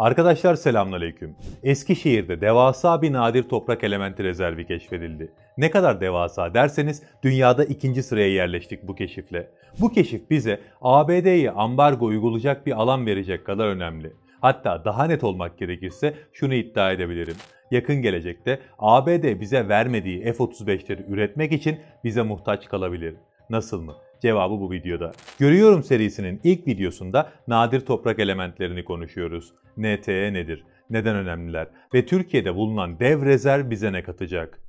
Arkadaşlar selamünaleyküm. Eskişehir'de devasa bir nadir toprak elementi rezervi keşfedildi. Ne kadar devasa derseniz dünyada ikinci sıraya yerleştik bu keşifle. Bu keşif bize ABD'ye ambargo uygulayacak bir alan verecek kadar önemli. Hatta daha net olmak gerekirse şunu iddia edebilirim. Yakın gelecekte ABD bize vermediği F-35'leri üretmek için bize muhtaç kalabilir. Nasıl mı? Cevabı bu videoda. Görüyorum serisinin ilk videosunda nadir toprak elementlerini konuşuyoruz. NTE nedir? Neden önemliler? Ve Türkiye'de bulunan dev rezerv bize ne katacak?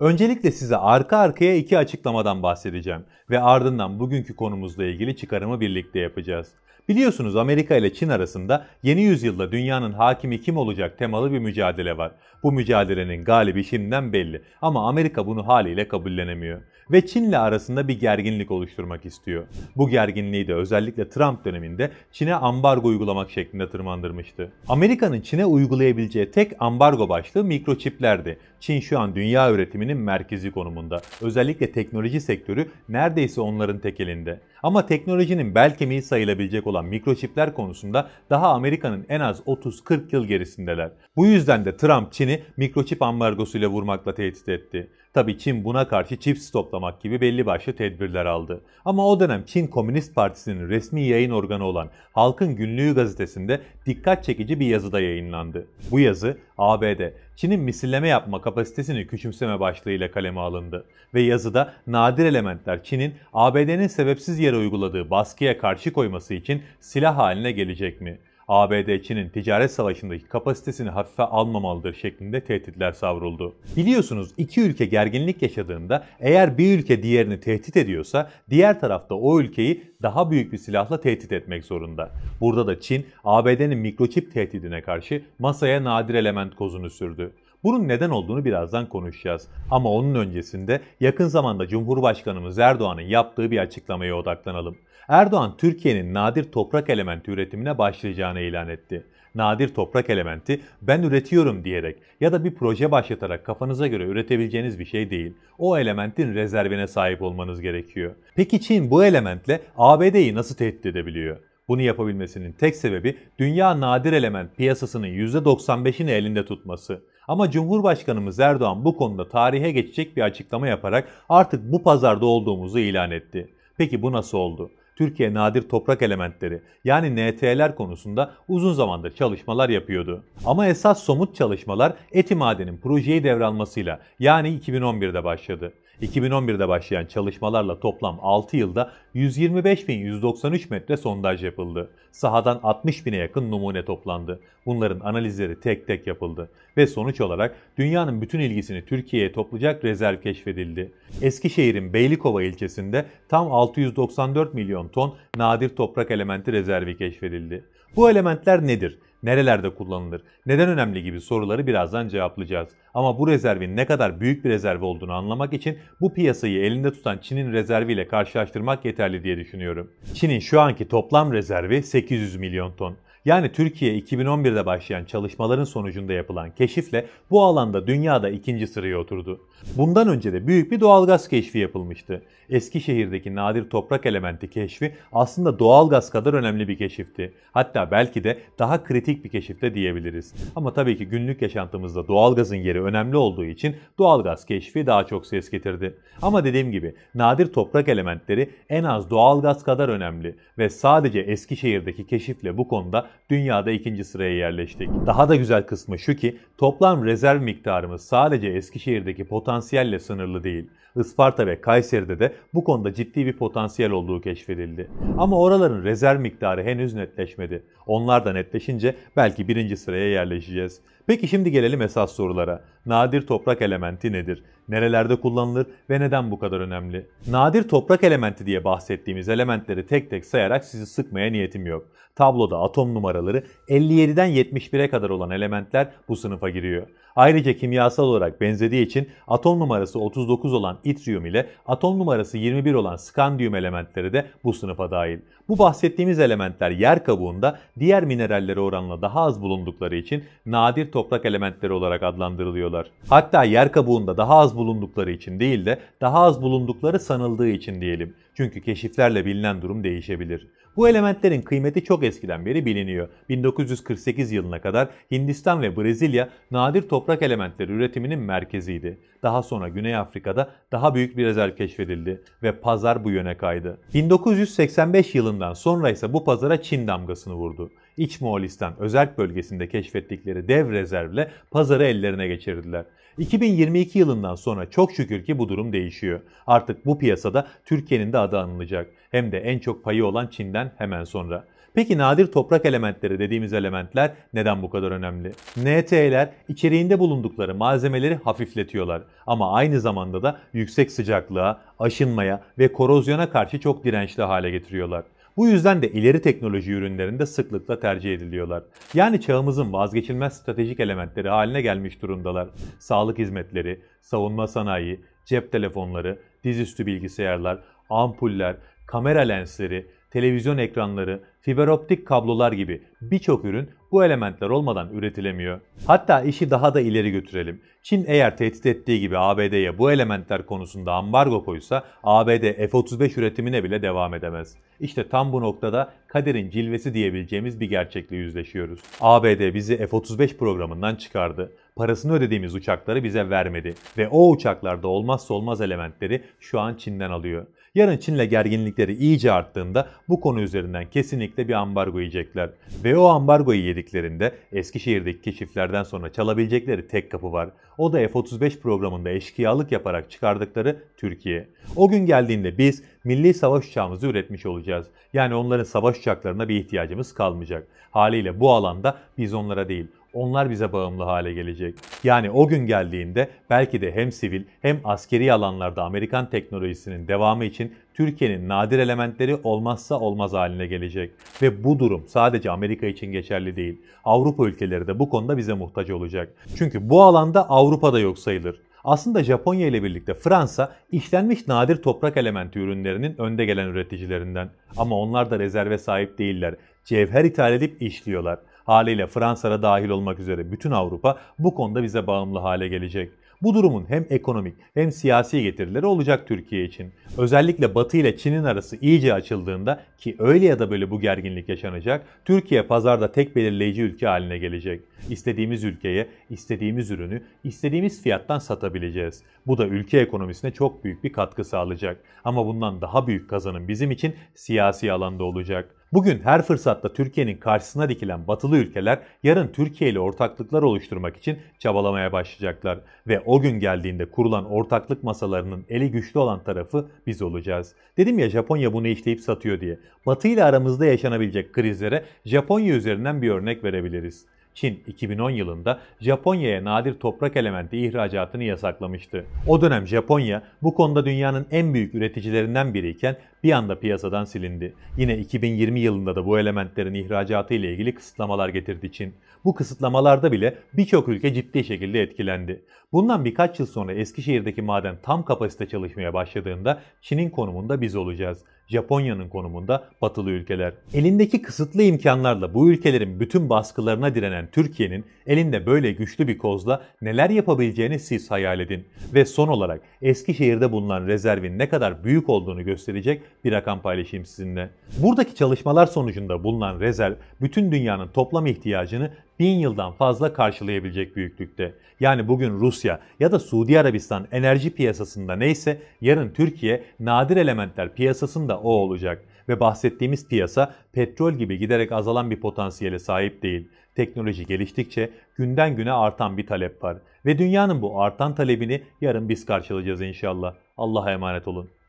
Öncelikle size arka arkaya iki açıklamadan bahsedeceğim ve ardından bugünkü konumuzla ilgili çıkarımı birlikte yapacağız. Biliyorsunuz Amerika ile Çin arasında yeni yüzyılda dünyanın hakimi kim olacak temalı bir mücadele var. Bu mücadelenin galibi şimdiden belli ama Amerika bunu haliyle kabullenemiyor ve Çin'le arasında bir gerginlik oluşturmak istiyor. Bu gerginliği de özellikle Trump döneminde Çin'e ambargo uygulamak şeklinde tırmandırmıştı. Amerika'nın Çin'e uygulayabileceği tek ambargo başlığı mikroçiplerdi. Çin şu an dünya üretiminin merkezi konumunda. Özellikle teknoloji sektörü neredeyse onların tekelinde. Ama teknolojinin bel kemiği sayılabilecek olan mikroçipler konusunda daha Amerika'nın en az 30-40 yıl gerisindeler. Bu yüzden de Trump Çin'i mikroçip ambargosuyla vurmakla tehdit etti. Tabii Çin buna karşı çip stoklamak gibi belli başlı tedbirler aldı. Ama o dönem Çin Komünist Partisi'nin resmi yayın organı olan Halkın Günlüğü gazetesinde dikkat çekici bir yazıda yayınlandı. Bu yazı ABD, Çin'in misilleme yapma kapasitesini küçümseme başlığıyla kaleme alındı ve yazıda nadir elementler Çin'in ABD'nin sebepsiz yere uyguladığı baskıya karşı koyması için silah haline gelecek mi? ABD Çin'in ticaret savaşındaki kapasitesini hafife almamalıdır şeklinde tehditler savruldu. Biliyorsunuz iki ülke gerginlik yaşadığında eğer bir ülke diğerini tehdit ediyorsa diğer tarafta o ülkeyi daha büyük bir silahla tehdit etmek zorunda. Burada da Çin ABD'nin mikroçip tehdidine karşı masaya nadir element kozunu sürdü. Bunun neden olduğunu birazdan konuşacağız. Ama onun öncesinde yakın zamanda Cumhurbaşkanımız Erdoğan'ın yaptığı bir açıklamaya odaklanalım. Erdoğan Türkiye'nin nadir toprak elementi üretimine başlayacağını ilan etti nadir toprak elementi ben üretiyorum diyerek ya da bir proje başlatarak kafanıza göre üretebileceğiniz bir şey değil. O elementin rezervine sahip olmanız gerekiyor. Peki Çin bu elementle ABD'yi nasıl tehdit edebiliyor? Bunu yapabilmesinin tek sebebi dünya nadir element piyasasının %95'ini elinde tutması. Ama Cumhurbaşkanımız Erdoğan bu konuda tarihe geçecek bir açıklama yaparak artık bu pazarda olduğumuzu ilan etti. Peki bu nasıl oldu? Türkiye nadir toprak elementleri yani NT'ler konusunda uzun zamandır çalışmalar yapıyordu. Ama esas somut çalışmalar Eti Maden'in projeyi devralmasıyla yani 2011'de başladı. 2011'de başlayan çalışmalarla toplam 6 yılda 125.193 metre sondaj yapıldı. Sahadan 60.000'e yakın numune toplandı. Bunların analizleri tek tek yapıldı ve sonuç olarak dünyanın bütün ilgisini Türkiye'ye toplayacak rezerv keşfedildi. Eskişehir'in Beylikova ilçesinde tam 694 milyon ton nadir toprak elementi rezervi keşfedildi. Bu elementler nedir? Nerelerde kullanılır? Neden önemli gibi soruları birazdan cevaplayacağız. Ama bu rezervin ne kadar büyük bir rezerv olduğunu anlamak için bu piyasayı elinde tutan Çin'in rezerviyle karşılaştırmak yeterli diye düşünüyorum. Çin'in şu anki toplam rezervi 800 milyon ton. Yani Türkiye 2011'de başlayan çalışmaların sonucunda yapılan keşifle bu alanda dünyada ikinci sıraya oturdu. Bundan önce de büyük bir doğalgaz keşfi yapılmıştı. Eskişehir'deki nadir toprak elementi keşfi aslında doğalgaz kadar önemli bir keşifti. Hatta belki de daha kritik bir keşifte diyebiliriz. Ama tabii ki günlük yaşantımızda doğalgazın yeri önemli olduğu için doğalgaz keşfi daha çok ses getirdi. Ama dediğim gibi nadir toprak elementleri en az doğalgaz kadar önemli ve sadece Eskişehir'deki keşifle bu konuda dünyada ikinci sıraya yerleştik. Daha da güzel kısmı şu ki toplam rezerv miktarımız sadece Eskişehir'deki potansiyelle sınırlı değil. Isparta ve Kayseri'de de bu konuda ciddi bir potansiyel olduğu keşfedildi. Ama oraların rezerv miktarı henüz netleşmedi. Onlar da netleşince belki birinci sıraya yerleşeceğiz. Peki şimdi gelelim esas sorulara nadir toprak elementi nedir? Nerelerde kullanılır ve neden bu kadar önemli? Nadir toprak elementi diye bahsettiğimiz elementleri tek tek sayarak sizi sıkmaya niyetim yok. Tabloda atom numaraları 57'den 71'e kadar olan elementler bu sınıfa giriyor. Ayrıca kimyasal olarak benzediği için atom numarası 39 olan itriyum ile atom numarası 21 olan skandiyum elementleri de bu sınıfa dahil. Bu bahsettiğimiz elementler yer kabuğunda diğer minerallere oranla daha az bulundukları için nadir toprak elementleri olarak adlandırılıyorlar. Hatta yer kabuğunda daha az bulundukları için değil de daha az bulundukları sanıldığı için diyelim. Çünkü keşiflerle bilinen durum değişebilir. Bu elementlerin kıymeti çok eskiden beri biliniyor. 1948 yılına kadar Hindistan ve Brezilya nadir toprak elementleri üretiminin merkeziydi. Daha sonra Güney Afrika'da daha büyük bir rezerv keşfedildi ve pazar bu yöne kaydı. 1985 yılından sonra ise bu pazara Çin damgasını vurdu. İç Moğolistan özel bölgesinde keşfettikleri dev rezervle pazarı ellerine geçirdiler. 2022 yılından sonra çok şükür ki bu durum değişiyor. Artık bu piyasada Türkiye'nin de adı anılacak. Hem de en çok payı olan Çin'den hemen sonra. Peki nadir toprak elementleri dediğimiz elementler neden bu kadar önemli? NT'ler içeriğinde bulundukları malzemeleri hafifletiyorlar ama aynı zamanda da yüksek sıcaklığa, aşınmaya ve korozyona karşı çok dirençli hale getiriyorlar. Bu yüzden de ileri teknoloji ürünlerinde sıklıkla tercih ediliyorlar. Yani çağımızın vazgeçilmez stratejik elementleri haline gelmiş durumdalar. Sağlık hizmetleri, savunma sanayi, cep telefonları, dizüstü bilgisayarlar, ampuller, kamera lensleri, televizyon ekranları, fiber optik kablolar gibi birçok ürün bu elementler olmadan üretilemiyor. Hatta işi daha da ileri götürelim. Çin eğer tehdit ettiği gibi ABD'ye bu elementler konusunda ambargo koysa ABD F-35 üretimine bile devam edemez. İşte tam bu noktada kaderin cilvesi diyebileceğimiz bir gerçekle yüzleşiyoruz. ABD bizi F-35 programından çıkardı. Parasını ödediğimiz uçakları bize vermedi ve o uçaklarda olmazsa olmaz elementleri şu an Çin'den alıyor. Yarın Çin'le gerginlikleri iyice arttığında bu konu üzerinden kesinlikle bir ambargo yiyecekler. Ve o ambargoyu yediklerinde Eskişehir'deki keşiflerden sonra çalabilecekleri tek kapı var. O da F-35 programında eşkıyalık yaparak çıkardıkları Türkiye. O gün geldiğinde biz milli savaş uçağımızı üretmiş olacağız. Yani onların savaş uçaklarına bir ihtiyacımız kalmayacak. Haliyle bu alanda biz onlara değil onlar bize bağımlı hale gelecek. Yani o gün geldiğinde belki de hem sivil hem askeri alanlarda Amerikan teknolojisinin devamı için Türkiye'nin nadir elementleri olmazsa olmaz haline gelecek. Ve bu durum sadece Amerika için geçerli değil. Avrupa ülkeleri de bu konuda bize muhtaç olacak. Çünkü bu alanda Avrupa da yok sayılır. Aslında Japonya ile birlikte Fransa işlenmiş nadir toprak elementi ürünlerinin önde gelen üreticilerinden. Ama onlar da rezerve sahip değiller. Cevher ithal edip işliyorlar. Haliyle Fransa'da dahil olmak üzere bütün Avrupa bu konuda bize bağımlı hale gelecek. Bu durumun hem ekonomik hem siyasi getirileri olacak Türkiye için. Özellikle Batı ile Çin'in arası iyice açıldığında ki öyle ya da böyle bu gerginlik yaşanacak, Türkiye pazarda tek belirleyici ülke haline gelecek. İstediğimiz ülkeye, istediğimiz ürünü, istediğimiz fiyattan satabileceğiz. Bu da ülke ekonomisine çok büyük bir katkı sağlayacak. Ama bundan daha büyük kazanım bizim için siyasi alanda olacak. Bugün her fırsatta Türkiye'nin karşısına dikilen batılı ülkeler yarın Türkiye ile ortaklıklar oluşturmak için çabalamaya başlayacaklar ve o gün geldiğinde kurulan ortaklık masalarının eli güçlü olan tarafı biz olacağız. Dedim ya Japonya bunu işleyip satıyor diye. Batı ile aramızda yaşanabilecek krizlere Japonya üzerinden bir örnek verebiliriz. Çin 2010 yılında Japonya'ya nadir toprak elementi ihracatını yasaklamıştı. O dönem Japonya bu konuda dünyanın en büyük üreticilerinden biriyken bir anda piyasadan silindi. Yine 2020 yılında da bu elementlerin ihracatı ile ilgili kısıtlamalar getirdi Çin. Bu kısıtlamalarda bile birçok ülke ciddi şekilde etkilendi. Bundan birkaç yıl sonra Eskişehir'deki maden tam kapasite çalışmaya başladığında Çin'in konumunda biz olacağız. Japonya'nın konumunda batılı ülkeler. Elindeki kısıtlı imkanlarla bu ülkelerin bütün baskılarına direnen isteyen Türkiye'nin elinde böyle güçlü bir kozla neler yapabileceğini siz hayal edin. Ve son olarak Eskişehir'de bulunan rezervin ne kadar büyük olduğunu gösterecek bir rakam paylaşayım sizinle. Buradaki çalışmalar sonucunda bulunan rezerv bütün dünyanın toplam ihtiyacını bin yıldan fazla karşılayabilecek büyüklükte. Yani bugün Rusya ya da Suudi Arabistan enerji piyasasında neyse yarın Türkiye nadir elementler piyasasında o olacak ve bahsettiğimiz piyasa petrol gibi giderek azalan bir potansiyele sahip değil. Teknoloji geliştikçe günden güne artan bir talep var ve dünyanın bu artan talebini yarın biz karşılayacağız inşallah. Allah'a emanet olun.